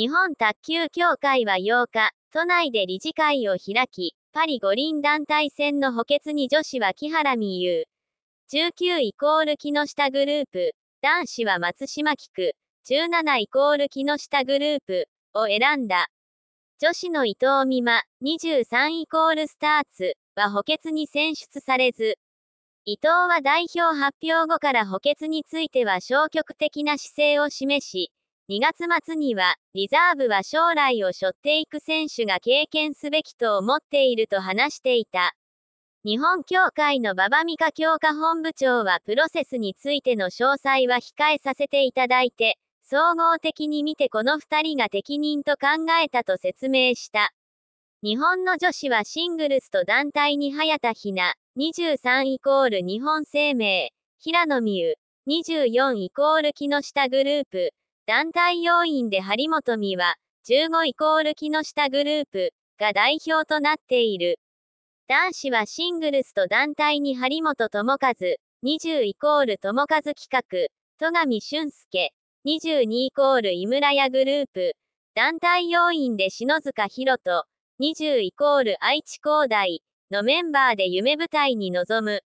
日本卓球協会は8日、都内で理事会を開き、パリ五輪団体戦の補欠に女子は木原美優、19イコール木下グループ、男子は松島菊、17イコール木下グループを選んだ。女子の伊藤美誠、23イコールスターツは補欠に選出されず、伊藤は代表発表後から補欠については消極的な姿勢を示し、2月末には、リザーブは将来を背負っていく選手が経験すべきと思っていると話していた。日本協会の馬場美香強化本部長はプロセスについての詳細は控えさせていただいて、総合的に見てこの2人が適任と考えたと説明した。日本の女子はシングルスと団体に早田ひな、23イコール日本生命、平野美宇、24イコール木下グループ、団体要員で張本美は、15イコール木下グループが代表となっている。男子はシングルスと団体に張本智和、20イコール智和企画、戸上俊介、22イコール井村屋グループ、団体要員で篠塚博人、20イコール愛知工大のメンバーで夢舞台に臨む。